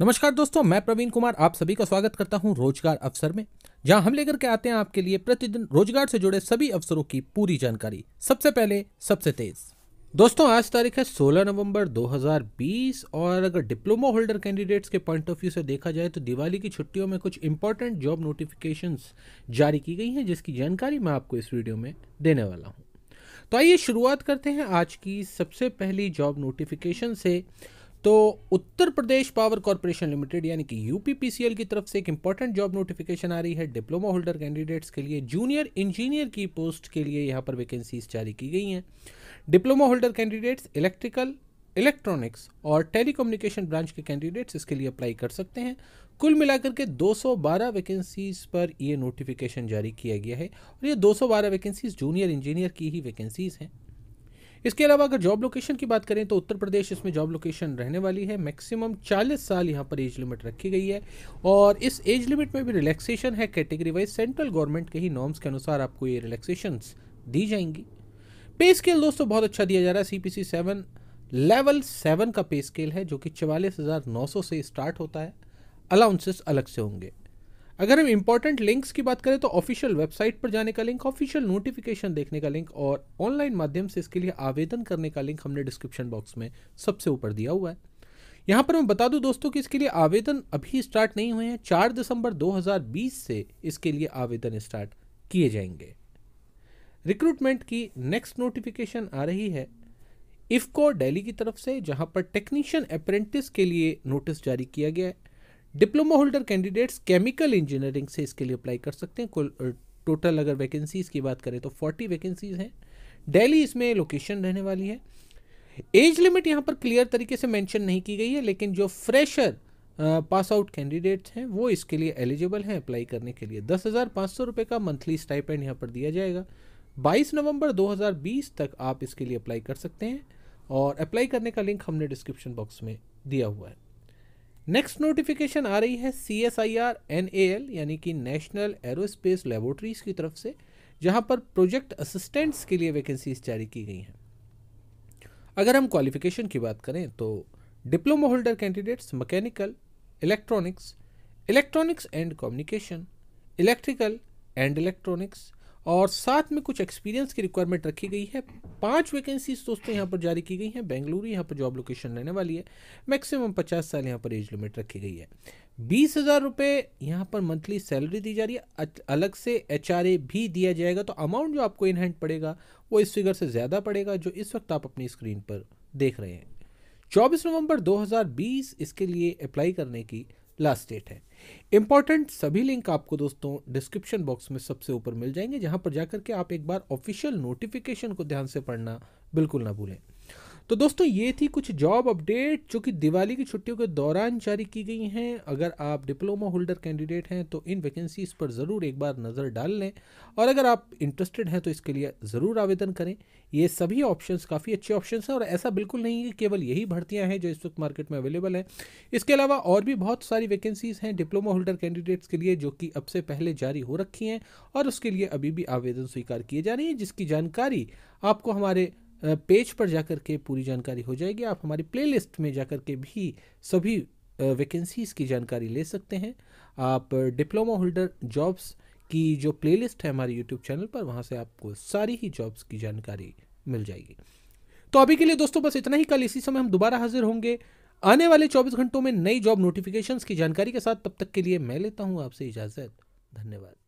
नमस्कार दोस्तों मैं प्रवीण कुमार आप सभी का स्वागत करता हूं रोजगार अवसर में जहां हम लेकर के आते हैं आपके लिए प्रतिदिन रोजगार से जुड़े सभी अवसरों की पूरी जानकारी सबसे पहले सबसे तेज दोस्तों आज तारीख है 16 नवंबर 2020 और अगर डिप्लोमा होल्डर कैंडिडेट्स के पॉइंट ऑफ व्यू से देखा जाए तो दिवाली की छुट्टियों में कुछ इंपॉर्टेंट जॉब नोटिफिकेशंस जारी की गई हैं जिसकी जानकारी मैं आपको इस वीडियो में देने वाला हूँ तो आइए शुरुआत करते हैं आज की सबसे पहली जॉब नोटिफिकेशन से तो Uttar Pradesh power corporation limited यानी कि यूपीपीसीएल की तरफ से एक इंपॉर्टेंट जॉब नोटिफिकेशन आ रही है डिप्लोमा होल्डर कैंडिडेट्स के लिए जूनियर इंजीनियर की पोस्ट के लिए यहाँ पर वैकेंसीज जारी की गई हैं diploma holder candidates electrical electronics और टेलीकम्युनिकेशन ब्रांच के कैंडिडेट्स इसके लिए अप्लाई कर सकते हैं कुल मिलाकर के 212 वैकेंसीज पर ये नोटिफिकेशन जारी किया गया है और ये 212 वैकेंसीज जूनियर इंजीनियर की ही वैकेंसीज हैं इसके अलावा अगर जॉब लोकेशन की बात करें तो उत्तर प्रदेश इसमें जॉब लोकेशन रहने वाली है मैक्सिमम 40 साल यहाँ पर एज लिमिट रखी गई है और इस एज लिमिट में भी रिलैक्सेशन है कैटेगरी वाइज सेंट्रल गवर्नमेंट के ही नॉर्म्स के अनुसार आपको ये रिलैक्सेशन दी जाएंगी पे स्केल दोस्तों बहुत अच्छा दिया जा रहा है C P C seven level seven का पे स्केल है जो कि चवालीस हज़ार नौ सौ से स्टार्ट होता है अलाउंसेस अलग से होंगे अगर हम इंपॉर्टेंट लिंक्स की बात करें तो ऑफिशियल वेबसाइट पर जाने का लिंक ऑफिशियल नोटिफिकेशन देखने का लिंक और ऑनलाइन माध्यम से इसके लिए आवेदन करने का लिंक हमने डिस्क्रिप्शन बॉक्स में सबसे ऊपर दिया हुआ है यहाँ पर मैं बता दूँ दोस्तों कि इसके लिए आवेदन अभी स्टार्ट नहीं हुए हैं चार दिसंबर 2020 से इसके लिए आवेदन स्टार्ट किए जाएंगे रिक्रूटमेंट की नेक्स्ट नोटिफिकेशन आ रही है इफको दिल्ली की तरफ से जहां पर टेक्नीशियन अप्रेंटिस के लिए नोटिस जारी किया गया है diploma holder candidates chemical engineering से इसके लिए अप्लाई कर सकते हैं टोटल अगर वैकेंसीज की बात करें तो फोर्टी वैकेंसीज हैं डेली इसमें लोकेशन रहने वाली है एज लिमिट यहाँ पर क्लियर तरीके से मेंशन नहीं की गई है लेकिन जो फ्रेशर पास आउट कैंडिडेट्स हैं वो इसके लिए एलिजिबल हैं अप्लाई करने के लिए दस हज़ार पाँच सौ रुपये का मंथली स्टाइपेंड यहाँ पर दिया जाएगा बाईस नवंबर बीस तक आप इसके लिए अप्लाई कर सकते हैं और अप्लाई करने का लिंक हमने डिस्क्रिप्शन बॉक्स में दिया हुआ है नेक्स्ट नोटिफिकेशन आ रही है C S I R N A L यानी कि नेशनल एरोस्पेस लेबोरेटरीज की तरफ से जहां पर प्रोजेक्ट असिस्टेंट्स के लिए वैकेंसीज जारी की गई हैं अगर हम क्वालिफिकेशन की बात करें तो diploma holder candidates mechanical electronics electronics and communication electrical and electronics और साथ में कुछ एक्सपीरियंस की रिक्वायरमेंट रखी गई है पांच वैकेंसीज दोस्तों यहाँ पर जारी की गई हैं बेंगलुरु यहाँ पर जॉब लोकेशन रहने वाली है मैक्सिमम पचास साल यहाँ पर एज लिमिट रखी गई है बीस हज़ार रुपये यहाँ पर मंथली सैलरी दी जा रही है अलग से एच भी दिया जाएगा तो अमाउंट जो आपको इन हैंड पड़ेगा वो इस फिगर से ज़्यादा पड़ेगा जो इस वक्त आप अपनी स्क्रीन पर देख रहे हैं 24 नवंबर 2020 इसके लिए अप्लाई करने की लास्ट डेट है इंपॉर्टेंट सभी लिंक आपको दोस्तों डिस्क्रिप्शन बॉक्स में सबसे ऊपर मिल जाएंगे जहां पर जाकर के आप एक बार ऑफिशियल नोटिफिकेशन को ध्यान से पढ़ना बिल्कुल ना भूलें तो दोस्तों ये थी कुछ जॉब अपडेट जो कि दिवाली की छुट्टियों के दौरान जारी की गई हैं अगर आप डिप्लोमा होल्डर कैंडिडेट हैं तो इन वैकेंसीज पर ज़रूर एक बार नज़र डाल लें और अगर आप इंटरेस्टेड हैं तो इसके लिए ज़रूर आवेदन करें ये सभी ऑप्शंस काफ़ी अच्छे ऑप्शंस हैं और ऐसा बिल्कुल नहीं है कि केवल यही भर्तियाँ हैं जो इस वक्त मार्केट में अवेलेबल हैं इसके अलावा और भी बहुत सारी वैकेंसीज़ हैं डिप्लोमा होल्डर कैंडिडेट्स के लिए जो कि अब से पहले जारी हो रखी हैं और उसके लिए अभी भी आवेदन स्वीकार किए जा रहे हैं जिसकी जानकारी आपको हमारे पेज पर जाकर के पूरी जानकारी हो जाएगी आप हमारी प्लेलिस्ट में जाकर के भी सभी वैकेंसीज़ की जानकारी ले सकते हैं आप डिप्लोमा होल्डर जॉब्स की जो प्लेलिस्ट है हमारे यूट्यूब चैनल पर वहाँ से आपको सारी ही जॉब्स की जानकारी मिल जाएगी तो अभी के लिए दोस्तों बस इतना ही कल इसी समय हम दोबारा हाजिर होंगे आने वाले 24 घंटों में नई जॉब नोटिफिकेशंस की जानकारी के साथ तब तक के लिए मैं लेता हूं आपसे इजाज़त धन्यवाद